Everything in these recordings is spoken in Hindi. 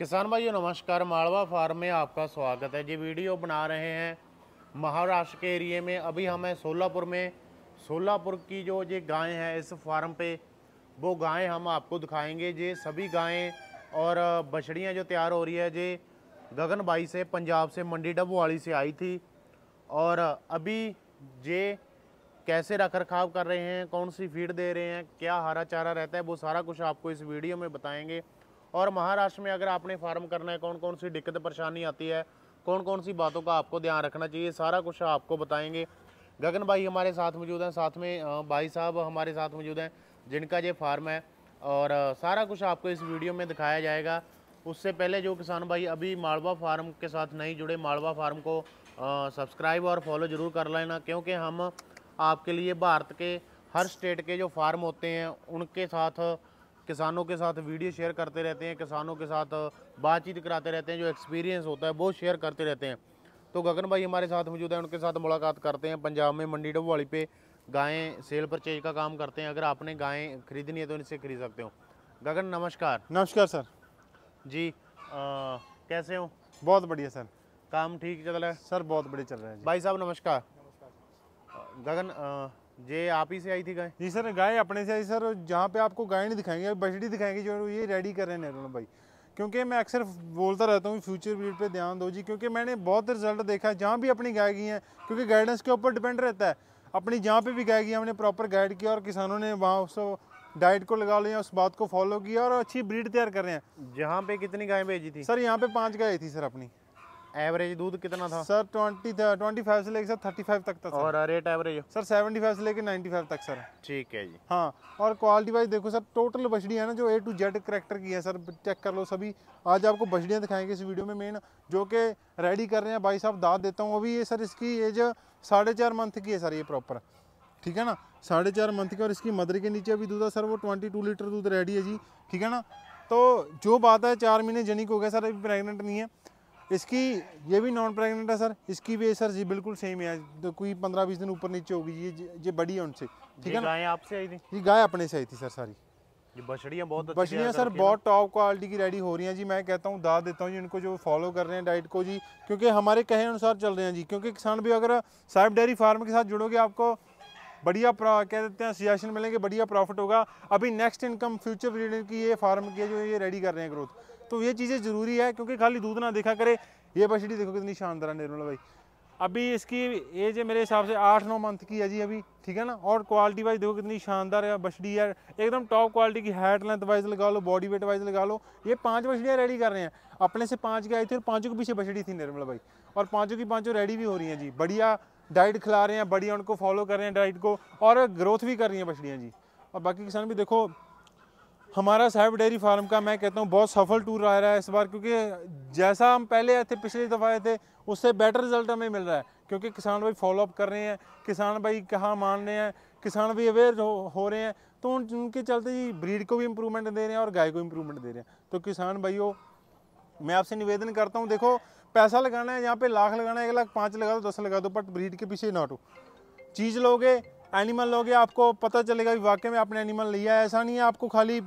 किसान भाइयों नमस्कार मालवा फार्म में आपका स्वागत है जी वीडियो बना रहे हैं महाराष्ट्र के एरिए में अभी हम हैं सोलापुर में सोलापुर की जो ये गायें हैं इस फार्म पे वो गायें हम आपको दिखाएंगे ये सभी गायें और बछड़ियाँ जो तैयार हो रही है जे गगन भाई से पंजाब से मंडी डबवाड़ी से आई थी और अभी ये कैसे रख रखाव कर रहे हैं कौन सी फीड दे रहे हैं क्या हरा चारा रहता है वो सारा कुछ आपको इस वीडियो में बताएंगे और महाराष्ट्र में अगर आपने फार्म करना है कौन कौन सी दिक्कत परेशानी आती है कौन कौन सी बातों का आपको ध्यान रखना चाहिए सारा कुछ आपको बताएंगे गगन भाई हमारे साथ मौजूद हैं साथ में भाई साहब हमारे साथ मौजूद हैं जिनका ये फार्म है और सारा कुछ आपको इस वीडियो में दिखाया जाएगा उससे पहले जो किसान भाई अभी मालवा फार्म के साथ नहीं जुड़े मालवा फार्म को सब्सक्राइब और फॉलो ज़रूर कर लेना क्योंकि हम आपके लिए भारत के हर स्टेट के जो फार्म होते हैं उनके साथ किसानों के साथ वीडियो शेयर करते रहते हैं किसानों के साथ बातचीत कराते रहते हैं जो एक्सपीरियंस होता है वो शेयर करते रहते हैं तो गगन भाई हमारे साथ मौजूद हैं उनके साथ मुलाकात करते हैं पंजाब में मंडी डबवाली पे गायें सेल परचेज का काम करते हैं अगर आपने गायें खरीदनी है तो इनसे खरीद सकते हो गगन नमस्कार नमस्कार सर जी आ, कैसे हो बहुत बढ़िया सर काम ठीक चल रहा है सर बहुत बढ़िया चल रहा है भाई साहब नमस्कार गगन जे आप ही से आई थी गाय जी सर गाय अपने से आई सर जहाँ पे आपको गाय नहीं दिखाएंगे बछड़ी दिखाएंगे जो ये रेडी कर रहे हैं निर्मल भाई क्योंकि मैं अक्सर बोलता रहता हूँ फ्यूचर ब्रीड पे ध्यान दो जी क्योंकि मैंने बहुत रिजल्ट देखा है जहाँ भी अपनी गाय गई हैं क्योंकि गाइडेंस के ऊपर डिपेंड रहता है अपनी जहाँ पे भी गाय गई हमने प्रॉपर गाइड किया और किसानों ने वहाँ उस डाइट को लगा लिया उस बात को फॉलो किया और अच्छी ब्रीड तैयार कर रहे हैं जहाँ पे कितनी गाय भेजी थी सर यहाँ पे पाँच गाय थी सर अपनी एवरेज दूध कितना था सर ट्वेंटी ट्वेंटी फाइव से लेकर सर थर्टी फाइव तक था और rate average sir seventy five से लेकर नाइन्टी फाइव तक सर ठीक है जी हाँ और क्वालिटी वाइज देखो सर टोटल बछड़ी है ना जो ए टू जेड करेक्टर की है सर चेक कर लो सभी आज आपको बछड़ियाँ दिखाएंगे इस वीडियो में मेन जो कि रेडी कर रहे हैं भाई साहब दाद देता हूँ अभी ये सर इसकी एज साढ़े चार मंथ की है सर ये प्रॉपर ठीक है ना साढ़े चार मंथ की और इसकी मदर के नीचे अभी दूध है सर वो ट्वेंटी टू लीटर दूध रेडी है जी ठीक है ना तो जो बात है चार महीने जनिक हो गया सर अभी प्रेगनेंट नहीं है इसकी ये भी नॉन प्रेग्नेंट है सर इसकी भी सर जी बिल्कुल सेम है तो कोई पंद्रह बीस दिन ऊपर नीचे होगी ये ये बड़ी है उनसे ठीक है गाय आपसे आई थी जी गाय अपने से आई थी सर सारी ये बछड़ियाँ बहुत बछड़ियाँ सर बहुत टॉप क्वालिटी की रेडी हो रही हैं जी मैं कहता हूँ दाद देता हूँ जी इनको जो फॉलो कर रहे हैं डाइट को जी क्योंकि हमारे कहे अनुसार चल रहे हैं जी क्योंकि किसान भी अगर साहब डेयरी फार्म के साथ जुड़ोगे आपको बढ़िया कह देते हैं सजेशन मिलेंगे बढ़िया प्रॉफिट होगा अभी नेक्स्ट इनकम फ्यूचर ब्रीडिंग की ये फार्म की जो ये रेडी कर रहे हैं ग्रोथ तो ये चीज़ें ज़रूरी है क्योंकि खाली दूध ना देखा करे ये बछड़ी देखो कितनी शानदार है निर्मला भाई अभी इसकी एज है मेरे हिसाब से आठ नौ मंथ की है जी अभी ठीक है ना और क्वालिटी वाइज देखो कितनी शानदार है बछड़ी है एकदम टॉप क्वालिटी की हेड लेंथ वाइज लगा लो बॉडी वेट वाइज लगा लो ये पांच बछड़ियाँ रेडी कर रहे हैं अपने से पांच के आई थी और पांचों के पीछे बछड़ी थी निर्मला भाई और पाँचों की पाँचों रेडी भी हो रही हैं जी बढ़िया डाइट खिला रहे हैं बढ़िया उनको फॉलो कर रहे हैं डाइट को और ग्रोथ भी कर रही हैं बछड़ियाँ जी और बाकी किसान भी देखो हमारा साहब डेयरी फार्म का मैं कहता हूँ बहुत सफल टूर आ रहा है इस बार क्योंकि जैसा हम पहले आए थे पिछली दफ़ा आए थे उससे बेटर रिजल्ट हमें मिल रहा है क्योंकि किसान भाई फॉलोअप कर रहे हैं किसान भाई कहाँ मान रहे हैं किसान भाई अवेयर हो, हो रहे हैं तो उन, उनके चलते ही ब्रीड को भी इम्प्रूवमेंट दे रहे हैं और गाय को इम्प्रूवमेंट दे रहे हैं तो किसान भाई मैं आपसे निवेदन करता हूँ देखो पैसा लगाना है यहाँ पे लाख लगाना है एक लाख पाँच लगा दो दस लगा दो बट ब्रीड के पीछे नॉट हो चीज़ लोगे एनिमल लोगे आपको पता चलेगा कि वाकई में आपने एनिमल लिया है ऐसा नहीं है आपको खाली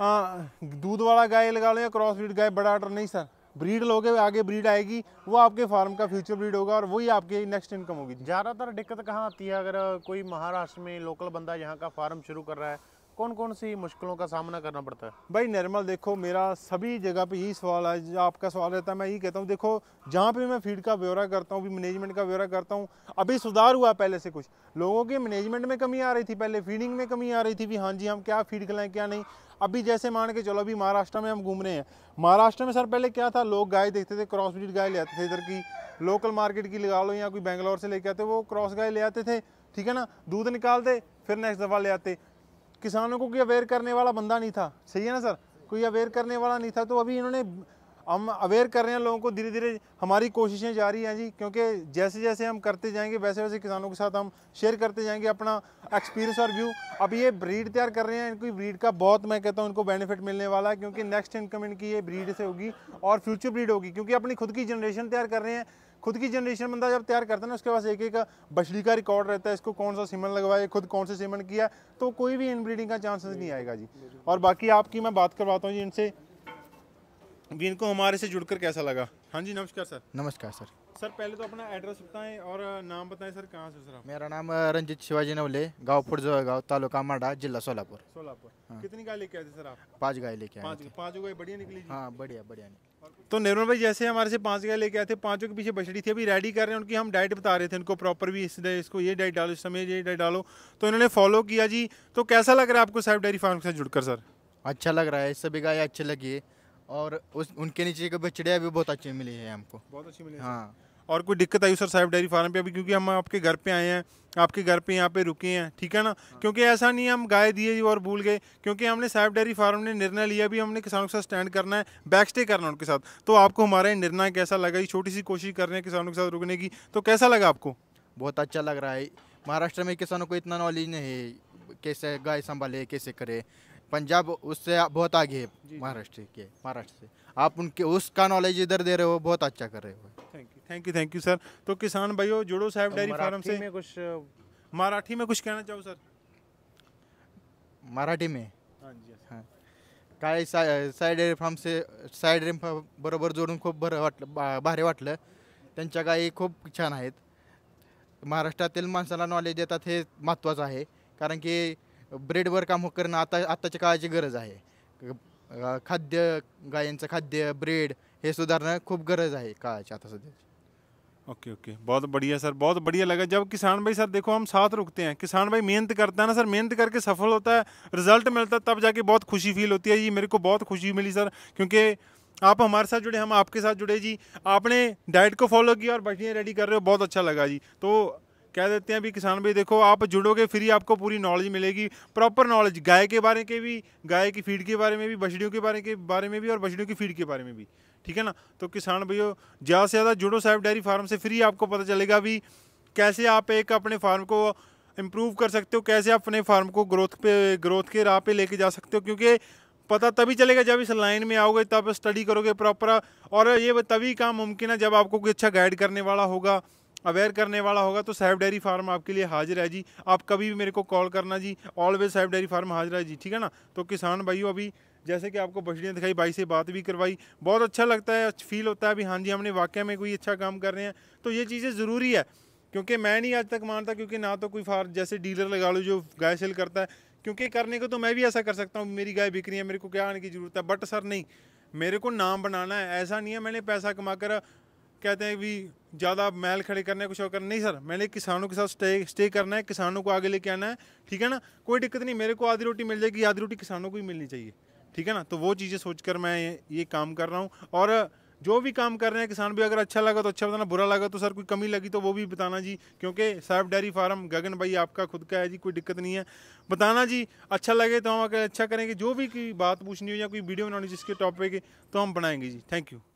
हाँ, दूध वाला गाय लगा लो या क्रॉस ब्रीड गाय बड़ा आर्डर नहीं सर ब्रीड लोगे आगे ब्रीड आएगी वो आपके फार्म का फ्यूचर ब्रीड होगा और वही आपके नेक्स्ट इनकम होगी ज़्यादातर दिक्कत कहाँ आती है अगर कोई महाराष्ट्र में लोकल बंदा यहाँ का फार्म शुरू कर रहा है कौन कौन सी मुश्किलों का सामना करना पड़ता है भाई निर्मल देखो मेरा सभी जगह पे यही सवाल है आपका सवाल रहता है मैं यही कहता हूँ देखो जहाँ पे मैं फीड का ब्यौरा करता हूँ अभी मैनेजमेंट का ब्यौरा करता हूँ अभी सुधार हुआ पहले से कुछ लोगों के मैनेजमेंट में कमी आ रही थी पहले फीडिंग में कमी आ रही थी भी हाँ जी हम क्या फीड खिलाएँ क्या नहीं अभी जैसे मान के चलो अभी महाराष्ट्र में हम घूम रहे हैं महाराष्ट्र में सर पहले क्या था लोग गाय देखते थे क्रॉस ब्रीड गाय ले आते थे इधर की लोकल मार्केट की लगा लो या कोई बैंगलोर से लेके आते वो क्रॉस गाय ले आते थे ठीक है ना दूध निकालते फिर नेक्स्ट दफ़ा ले आते किसानों को कोई अवेयर करने वाला बंदा नहीं था सही है ना सर कोई अवेयर करने वाला नहीं था तो अभी इन्होंने हम अवेयर कर रहे हैं लोगों को धीरे धीरे हमारी कोशिशें जारी हैं जी क्योंकि जैसे जैसे हम करते जाएंगे वैसे वैसे किसानों के साथ हम शेयर करते जाएंगे अपना एक्सपीरियंस और व्यू अब ये ब्रीड तैयार कर रहे हैं इनकी ब्रीड का बहुत मैं कहता हूँ इनको बेनिफिट मिलने वाला है क्योंकि नेक्स्ट इनकम इनकी ये ब्रीड से होगी और फ्यूचर ब्रीड होगी क्योंकि अपनी खुद की जनरेशन तैयार कर रहे हैं खुद की जनरेशन बंदा जब तैयार करता है ना उसके पास एक एक बछड़ी का रिकॉर्ड रहता है इसको कौन सा सीमन लगवाया खुद कौन सा सीमन किया तो कोई भी इनब्रीडिंग का चांसेस नहीं आएगा जी और बाकी आपकी मैं बात करवाता हूँ जी इनसे भी इनको हमारे से जुड़कर कैसा लगा हाँ जी नमस्कार सर नमस्कार सर सर पहले तो अपना एड्रेस बताएं और नाम बताएं सर कहाँ से सर मेरा नाम रंजित शिवाजी नवले गाँव फुटजवा गांव तालुका माडा जिला सोलापुर सोलापुर हाँ। कितनी गाय लेके आए थे सर आप पांच गाय लेके आए पांच गाय बढ़िया निकली हाँ बढ़िया बढ़िया तो निर्मल भाई जैसे हमारे से पांच गाय लेके आए थे पांचों के पीछे बछड़ी थी अभी रेडी कर रहे हैं उनकी हम डाइट बता रहे थे उनको प्रॉपर भी इस इसको ये डाइट डालो इस समय ये डाइट डालो तो इन्होंने फॉलो किया जी तो कैसा लग रहा है आपको साहब डेयरी फार्म के साथ जुड़कर सर अच्छा लग रहा है सभी गाय अच्छी लगी है और उस उनके नीचे के बछड़ियाँ भी बहुत अच्छी मिली है हमको बहुत अच्छी मिली हाँ और कोई दिक्कत आई सर साहब डेयरी फार्म पे अभी क्योंकि हम आपके घर पे आए हैं आपके घर पे यहाँ पे रुके हैं ठीक है ना क्योंकि ऐसा नहीं हम गाय दिए और भूल गए क्योंकि हमने साहब डेयरी फार्म ने निर्णय लिया भी हमने किसानों के साथ स्टैंड करना है बैक स्टे करना है उनके साथ तो आपको हमारा निर्णय कैसा लगा ये छोटी सी कोशिश कर रहे हैं किसानों के साथ रुकने की तो कैसा लगा आपको बहुत अच्छा लग रहा है महाराष्ट्र में किसानों को इतना नॉलेज नहीं है कैसे गाय संभाले कैसे करे पंजाब उससे बहुत आगे है महाराष्ट्र के महाराष्ट्र से आप उनके उसका नॉलेज इधर दे रहे हो बहुत अच्छा कर रहे हो thank you thank you sir तो किसान भाइयों जुड़ो साहब तो डेयरी फार्म से में कुछ मराठी में कुछ कहना चाहो सर मराठी में हाँ जी हां हाँ। काय साय साय डेअरी फार्मचे साय फार्म बरोबर जोडून खूप बरं वाटलं भारी वाटलं त्यांच्या गायी छान है महाराष्ट्र माणसाला नॉलेज देता हे महत्त्वाचं आहे कारण की ब्रेड वर काम करना आता आत्ताच्या काळाची गरज है खाद्य गायांचं खाद्य ब्रेड हे सुधारणं खूप गरज है काळाची आता सध्या ओके ओके बहुत बढ़िया सर बहुत बढ़िया लगा जब किसान भाई सर देखो हम साथ रुकते हैं किसान भाई मेहनत करता है ना सर मेहनत करके सफल होता है रिजल्ट मिलता है तब जाके बहुत खुशी फील होती है जी मेरे को बहुत खुशी मिली सर क्योंकि आप हमारे साथ जुड़े हम आपके साथ जुड़े जी आपने डाइट को फॉलो किया और बटियाँ रेडी कर रहे हो बहुत अच्छा लगा जी तो कह देते हैं अभी किसान भाई देखो आप जुड़ोगे फ्री आपको पूरी नॉलेज मिलेगी प्रॉपर नॉलेज गाय के बारे के भी गाय की फीड के बारे में भी बछड़ियों के बारे के बारे में भी और बछड़ियों की फीड के बारे में भी ठीक है ना तो किसान भाइयों ज़्यादा से ज़्यादा जुड़ो साहब डेयरी फार्म से फ्री आपको पता चलेगा भी कैसे आप एक अपने फार्म को इम्प्रूव कर सकते हो कैसे आप अपने फार्म को ग्रोथ पे ग्रोथ के राह पे लेके जा सकते हो क्योंकि पता तभी चलेगा जब इस लाइन में आओगे तब स्टडी करोगे प्रॉपर और ये तभी काम मुमकिन है जब आपको कोई अच्छा गाइड करने वाला होगा अवेयर करने वाला होगा तो सैफ डेयरी फार्म आपके लिए हाजिर है जी आप कभी भी मेरे को कॉल करना जी ऑलवेज सैफ डेयरी फार्म हाजिर है जी ठीक है ना तो किसान भाइयों अभी जैसे कि आपको बछड़ियाँ दिखाई भाई से बात भी करवाई बहुत अच्छा लगता है फील अच्छा होता है अभी हाँ जी हमने वाक्य में कोई अच्छा काम कर रहे हैं तो ये चीज़ें ज़रूरी है क्योंकि मैं नहीं आज तक मानता क्योंकि ना तो कोई फार जैसे डीलर लगा लो जो गाय सेल करता है क्योंकि करने को तो मैं भी ऐसा कर सकता हूँ मेरी गाय बिक रही है मेरे को क्या आने की ज़रूरत है बट सर नहीं मेरे को नाम बनाना है ऐसा नहीं है मैंने पैसा कमा कर कहते हैं भी ज़्यादा मैल खड़े करने कुछ और करना नहीं सर मैंने किसानों के साथ स्टे स्टे करना है किसानों को आगे लेके आना है ठीक है ना कोई दिक्कत नहीं मेरे को आधी रोटी मिल जाएगी आधी रोटी किसानों को ही मिलनी चाहिए ठीक है ना तो वो चीज़ें सोचकर मैं ये, ये काम कर रहा हूँ और जो भी काम कर रहे हैं किसान भी अगर अच्छा लगा तो अच्छा बताना बुरा लगा तो सर कोई कमी लगी तो वो भी बताना जी क्योंकि साहब डेयरी फार्म गगन भाई आपका खुद का है जी कोई दिक्कत नहीं है बताना जी अच्छा लगे तो हम अगर अच्छा करेंगे जो भी कोई बात पूछनी हो या कोई वीडियो बनानी जिसके टॉपिक तो हम बनाएंगे जी थैंक यू